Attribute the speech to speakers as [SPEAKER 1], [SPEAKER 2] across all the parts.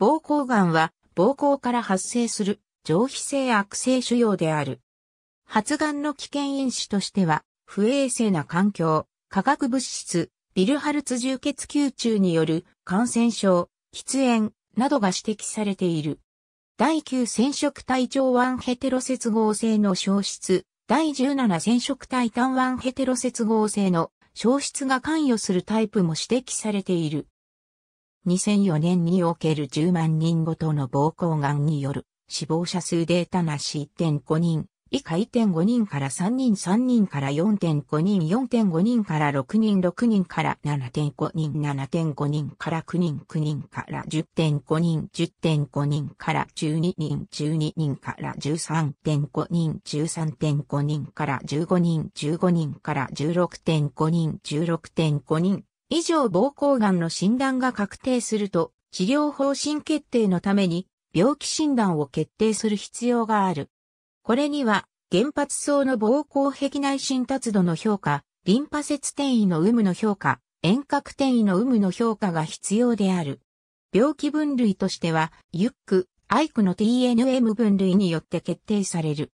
[SPEAKER 1] 膀胱がんは、膀胱から発生する上皮性悪性腫瘍である。発がんの危険因子としては、不衛生な環境、化学物質、ビルハルツ充血吸虫による感染症、喫煙などが指摘されている。第9染色体上腕ヘテロ接合性の消失、第17染色体単腕ヘテロ接合性の消失が関与するタイプも指摘されている。2004年における10万人ごとの膀胱がんによる死亡者数データなし1.5人、以下1.5人から3人3人から4.5人4.5人から6人6人から7.5人7.5人から9人9人から10.5人10.5人から12人12人から13.5人13.5人から15人15人から16.5人16.5人以上膀胱癌の診断が確定すると、治療方針決定のために病気診断を決定する必要がある。これには、原発層の膀胱壁内診達度の評価、リンパ節転移の有無の評価、遠隔転移の有無の評価が必要である。病気分類としては、ユック、アイクの TNM 分類によって決定される。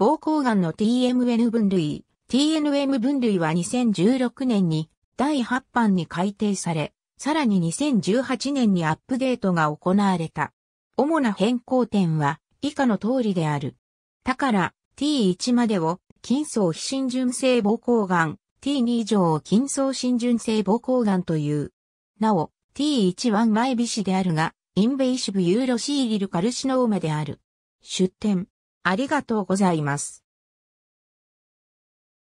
[SPEAKER 1] 膀胱癌の TMN 分類、TNM 分類は2016年に第8版に改定され、さらに2018年にアップデートが行われた。主な変更点は以下の通りである。だから T1 までを筋層非浸潤性膀胱癌、T2 以上を筋層浸潤性膀胱癌という。なお、T1 は前微子であるが、インベイシブユーロシーリルカルシノーマである。出展。ありがとうございます。